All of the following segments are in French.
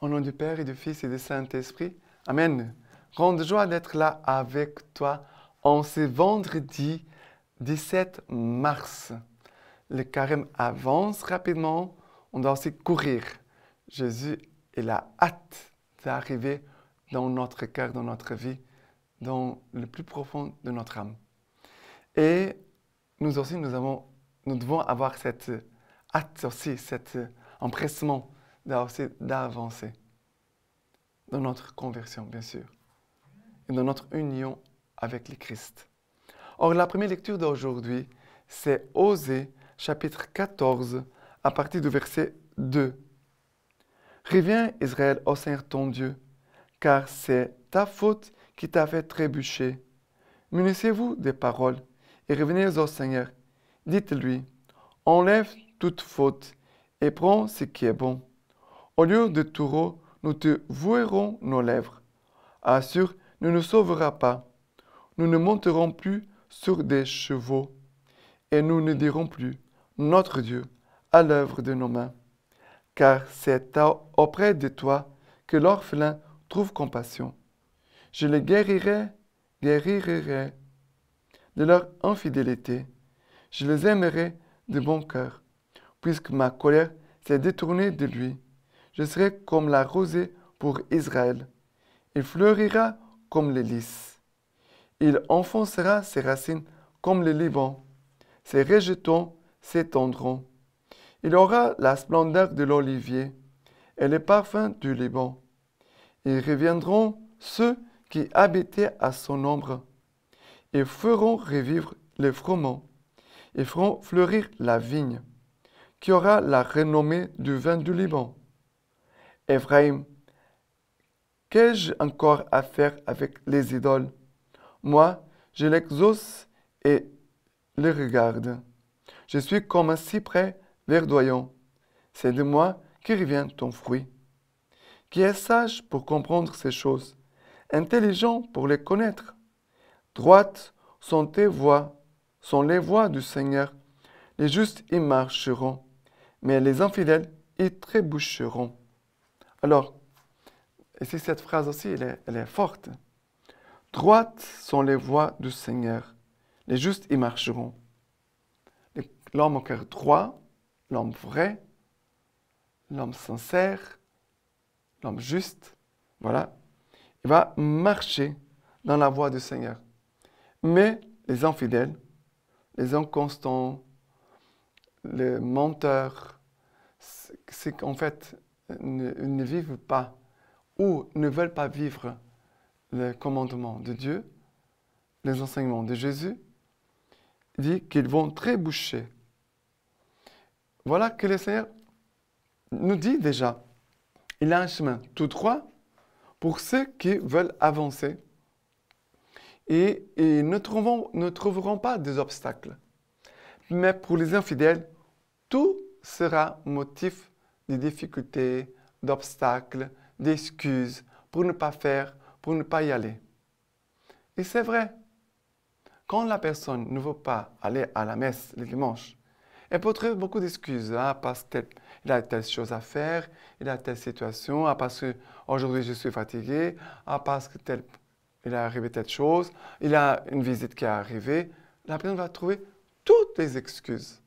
Au nom du Père et du Fils et du Saint-Esprit. Amen. Grande joie d'être là avec toi en ce vendredi 17 mars. Le carême avance rapidement, on doit aussi courir. Jésus, est la hâte d'arriver dans notre cœur, dans notre vie, dans le plus profond de notre âme. Et nous aussi, nous, nous devons avoir cette hâte aussi, cet empressement d'avancer dans notre conversion, bien sûr, et dans notre union avec le Christ. Or, la première lecture d'aujourd'hui, c'est Osée, chapitre 14, à partir du verset 2. Reviens, Israël, au Seigneur ton Dieu, car c'est ta faute qui t'a fait trébucher. Munissez-vous des paroles et revenez au Seigneur. Dites-lui, enlève toute faute et prends ce qui est bon. Au lieu de taureau, nous te vouerons nos lèvres. Assur ne nous sauvera pas. Nous ne monterons plus sur des chevaux. Et nous ne dirons plus, Notre Dieu, à l'œuvre de nos mains. Car c'est auprès de toi que l'orphelin trouve compassion. Je les guérirai, guérirai de leur infidélité. Je les aimerai de bon cœur, puisque ma colère s'est détournée de lui. Je serai comme la rosée pour Israël. Il fleurira comme les lys. Il enfoncera ses racines comme le Liban. Ses rejetons s'étendront. Il aura la splendeur de l'olivier et les parfum du Liban. Ils reviendront ceux qui habitaient à son ombre. Ils feront revivre les froment et feront fleurir la vigne, qui aura la renommée du vin du Liban. Ephraim, qu'ai-je encore à faire avec les idoles Moi, je l'exauce et les regarde. Je suis comme un cyprès verdoyant. C'est de moi qui revient ton fruit. Qui est sage pour comprendre ces choses, intelligent pour les connaître. Droites sont tes voies, sont les voies du Seigneur. Les justes y marcheront, mais les infidèles y trébucheront. Alors, ici, cette phrase aussi, elle est, forte. Droites sont les voies du Seigneur. Les justes y marcheront. L'homme au cœur droit, l'homme vrai, l'homme sincère, l'homme juste, voilà, il va marcher dans la voie du Seigneur. Mais les infidèles, les inconstants, les menteurs, c'est qu'en fait, ne, vivent pas ou ne veulent pas vivre les commandements de Dieu, les enseignements de Jésus, dit qu'ils vont trébucher. Voilà que le Seigneur nous dit déjà, il a un chemin tout droit pour ceux qui veulent avancer. Et, ne, ne trouveront pas des obstacles. Mais pour les infidèles, tout sera motif de difficultés, d'obstacles, d'excuses pour ne pas faire, pour ne pas y aller. Et c'est vrai, quand la personne ne veut pas aller à la messe le dimanche, elle peut trouver beaucoup d'excuses, hein, parce qu'il a telle chose à faire, il a telle situation, ah, parce qu'aujourd'hui je suis fatigué, ah, parce qu'il est arrivé telle chose, il a une visite qui est arrivée. La personne va trouver toutes les excuses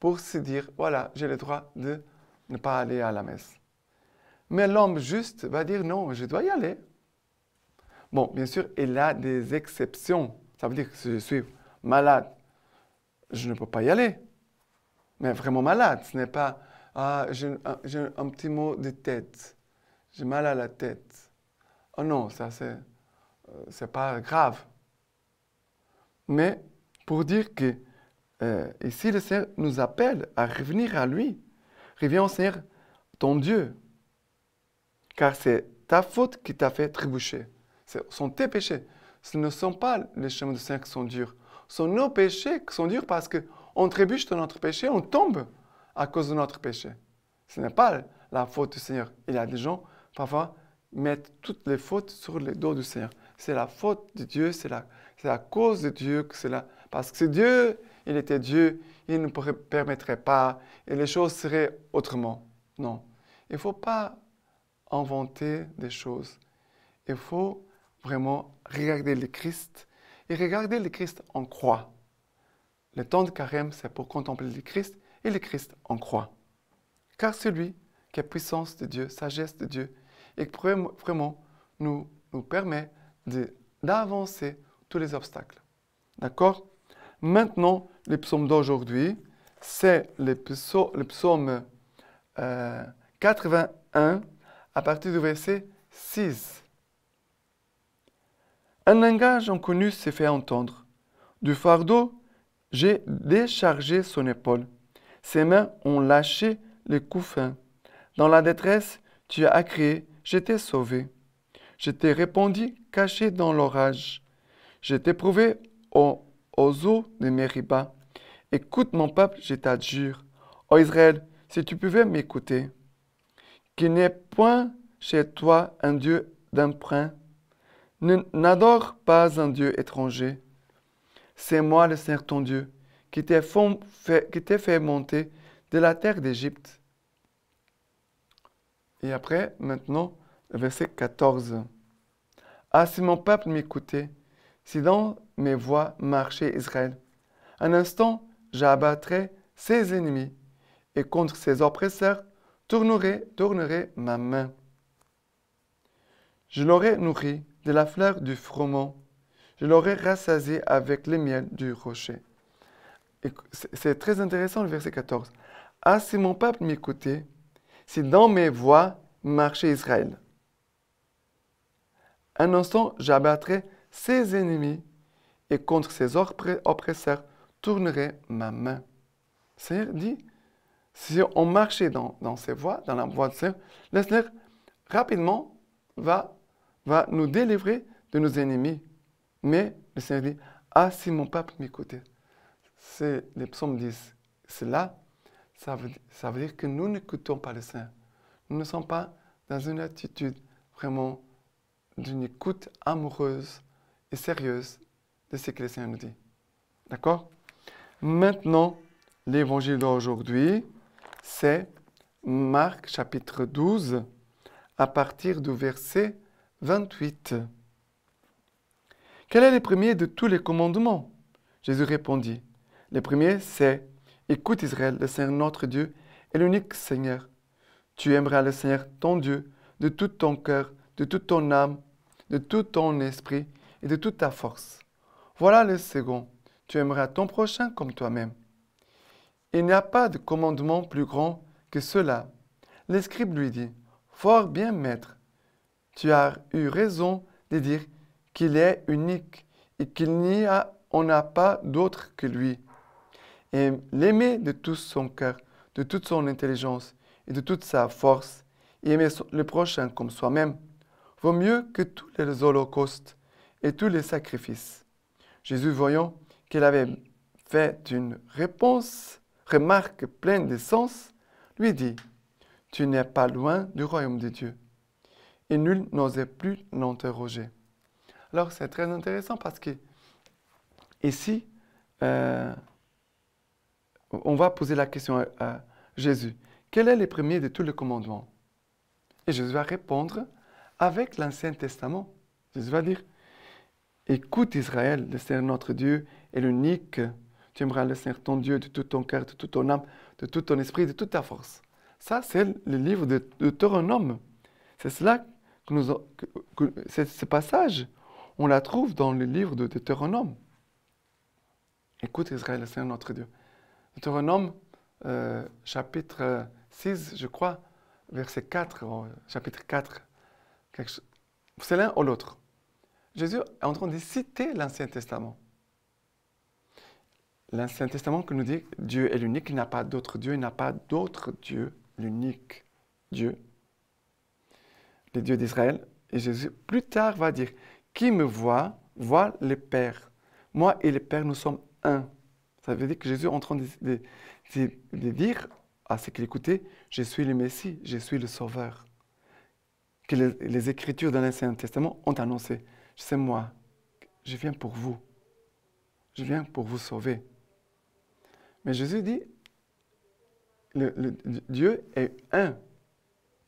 pour se dire, voilà, j'ai le droit de ne pas aller à la messe. Mais l'homme juste va dire non, je dois y aller. Bon, bien sûr, il a des exceptions. Ça veut dire que si je suis malade, je ne peux pas y aller. Mais vraiment malade, ce n'est pas ah, j'ai un, petit mot de tête, j'ai mal à la tête. Oh non, ça c'est euh, c'est pas grave. Mais pour dire que euh, ici le Seigneur nous appelle à revenir à lui, reviens Seigneur ton Dieu. Car c'est ta faute qui t'a fait trébucher. Ce sont tes péchés. Ce ne sont pas les chemins du Seigneur qui sont durs. Ce sont nos péchés qui sont durs parce qu'on trébuche dans notre péché, on tombe à cause de notre péché. Ce n'est pas la faute du Seigneur. Il y a des gens, parfois, mettent toutes les fautes sur les dos du Seigneur. C'est la faute de Dieu, c'est la, cause de Dieu, que c'est là parce que c'est Dieu il était Dieu, il ne permettrait pas et les choses seraient autrement. Non. Il ne faut pas inventer des choses. Il faut vraiment regarder le Christ et regarder le Christ en croix. Le temps de carême, c'est pour contempler le Christ et le Christ en croix. Car celui qui est puissance de Dieu, sagesse de Dieu, et qui vraiment nous, nous permet d'avancer tous les obstacles. D'accord Maintenant, le psaume d'aujourd'hui, c'est le psaume 81 à partir du verset 6. Un langage inconnu s'est fait entendre. Du fardeau, j'ai déchargé son épaule. Ses mains ont lâché les couffins. Dans la détresse, tu as crié, j'étais sauvé. Je t'ai répondu caché dans l'orage. Je t'ai prouvé au aux eaux de Mériba. Écoute mon peuple, je t'adjure. Ô Israël, si tu pouvais m'écouter, qu'il n'y point chez toi un Dieu d'emprunt. N'adore pas un Dieu étranger. C'est moi le Seigneur ton Dieu qui t'ai fait, fait monter de la terre d'Égypte. Et après, maintenant, verset 14. Ah, si mon peuple m'écoutait, si dans mes voies marchait Israël. Un instant, j'abattrai ses ennemis, et contre ses oppresseurs, tournerai, tournerai ma main. Je l'aurai nourri de la fleur du froment, je l'aurais rassasié avec le miel du rocher. C'est très intéressant le verset 14. Ah, si mon peuple m'écoutait, si dans mes voies marchait Israël. Un instant, j'abattrai ses ennemis et contre ses oppresseurs tourneraient ma main. Le Seigneur dit, si on marchait dans, dans ses voies, dans la voie de Seigneur, le Seigneur rapidement va, va nous délivrer de nos ennemis. Mais le Seigneur dit, ah si mon peuple m'écoutait, c'est les psaumes disent Cela, ça veut, ça veut dire que nous n'écoutons pas le Seigneur. Nous ne sommes pas dans une attitude vraiment d'une écoute amoureuse et sérieuse de ce que le Seigneur nous dit. D'accord Maintenant, l'évangile d'aujourd'hui, c'est Marc chapitre 12 à partir du verset 28. Quel est le premier de tous les commandements Jésus répondit. Le premier, c'est Écoute Israël, le Seigneur notre Dieu est l'unique Seigneur. Tu aimeras le Seigneur ton Dieu de tout ton cœur, de toute ton âme, de tout ton esprit et de toute ta force. Voilà le second. Tu aimeras ton prochain comme toi-même. Il n'y a pas de commandement plus grand que cela. Le lui dit, Fort bien, maître, tu as eu raison de dire qu'il est unique et qu'il n'y a, pas d'autre que lui. Et l'aimer de tout son cœur, de toute son intelligence et de toute sa force, et aimer le prochain comme soi-même, vaut mieux que tous les holocaustes et tous les sacrifices. Jésus, voyant qu'il avait fait une réponse, remarque pleine de sens, lui dit, Tu n'es pas loin du royaume de Dieu. Et nul n'osait plus l'interroger. Alors c'est très intéressant parce que ici, euh, on va poser la question à, Jésus. Quel est le premier de tous les commandements Et Jésus va répondre avec l'Ancien Testament. Jésus va dire, Écoute Israël, le Seigneur notre Dieu est l'unique. Tu aimeras le Seigneur ton Dieu de tout ton cœur, de toute ton âme, de tout ton esprit, de toute ta force. Ça, c'est le livre de Deutéronome. C'est cela que nous. ce passage, on la trouve dans le livre de Deutéronome. Écoute Israël, le Seigneur notre Dieu. Deutéronome, euh, chapitre 6, je crois, verset 4, euh, chapitre 4. c'est l'un ou l'autre. Jésus est en train de citer l'Ancien Testament. L'Ancien Testament que nous dit Dieu est l'unique, il n'a pas d'autre Dieu, il n'a pas d'autre Dieu, l'unique Dieu, le Dieu d'Israël. Et Jésus plus tard va dire, qui me voit, voit le Père. Moi et le Père, nous sommes un. Ça veut dire que Jésus est en train de, dire à ceux qui l'écoutaient, je suis le Messie, je suis le Sauveur, que les Écritures de l'Ancien Testament ont annoncé c'est moi, je viens pour vous. Je viens pour vous sauver. Mais Jésus dit, le, Dieu est un.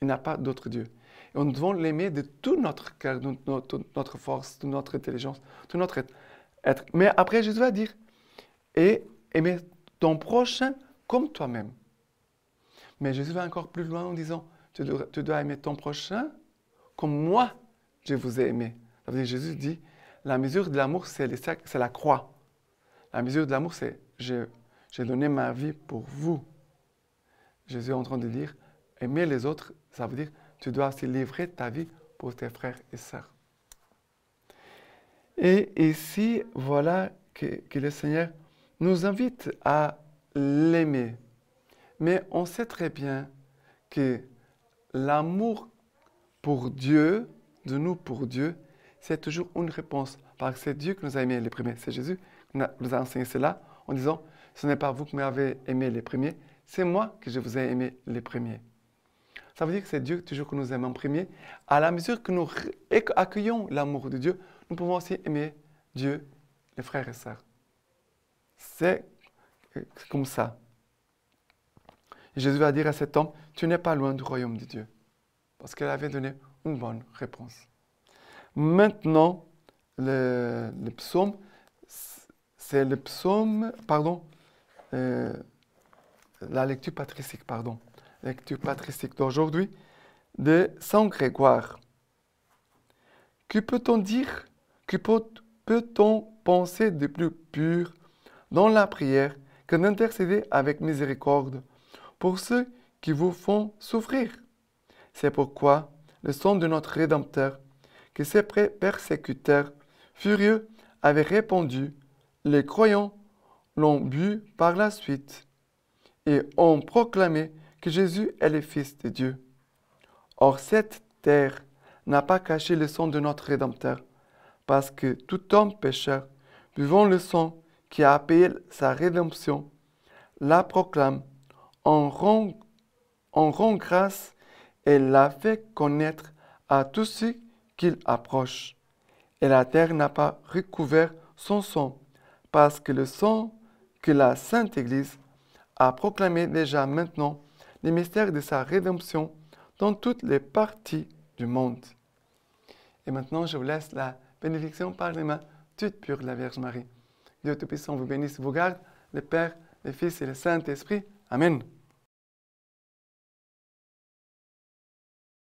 Il n'a pas d'autre Dieu. Et nous devons l'aimer de tout notre cœur, de toute notre force, de notre intelligence, de notre être. Mais après, Jésus va dire, et aimer ton prochain comme toi-même. Mais Jésus va encore plus loin en disant, tu dois aimer ton prochain comme moi, je vous ai aimé. Jésus dit, la mesure de l'amour, c'est la croix. La mesure de l'amour, c'est j'ai donné ma vie pour vous. Jésus est en train de dire, aimer les autres, ça veut dire, tu dois aussi livrer ta vie pour tes frères et sœurs. Et ici, voilà que le Seigneur nous invite à l'aimer. Mais on sait très bien que l'amour pour Dieu, de nous pour Dieu, c'est toujours une réponse. Parce que c'est Dieu qui nous a aimés les premiers. C'est Jésus qui nous a enseigné cela en disant Ce n'est pas vous qui m'avez aimé les premiers, c'est moi que je vous ai aimé les premiers. Ça veut dire que c'est Dieu toujours que nous aime en premier. À la mesure que nous accueillons l'amour de Dieu, nous pouvons aussi aimer Dieu, les frères et sœurs. C'est euh, comme ça. Jésus va dire à cet homme Tu n'es pas loin du royaume de Dieu. Parce qu'elle avait donné une bonne réponse. Maintenant, le, psaume, c'est le psaume, pardon, euh, la lecture patristique, pardon, lecture patristique d'aujourd'hui de Saint Grégoire. Que peut-on dire, que peut-on penser de plus pur dans la prière que d'intercéder avec miséricorde pour ceux qui vous font souffrir C'est pourquoi le son de notre Rédempteur que ses persécuteurs furieux avaient répondu, les croyants l'ont bu par la suite et ont proclamé que Jésus est le Fils de Dieu. Or cette terre n'a pas caché le sang de notre Rédempteur, parce que tout homme pécheur, buvant le sang qui a payé sa rédemption, la proclame, en rend, en grâce et la fait connaître à tous ceux approche. Et la terre n'a pas recouvert son sang, parce que le sang que la Sainte Église a proclamé déjà maintenant les mystères de sa rédemption dans toutes les parties du monde. Et maintenant, je vous laisse la bénédiction par les mains toutes pures de la Vierge Marie. Dieu Tout-Puissant vous bénisse, vous garde, le Père, le Fils et le Saint-Esprit. Amen.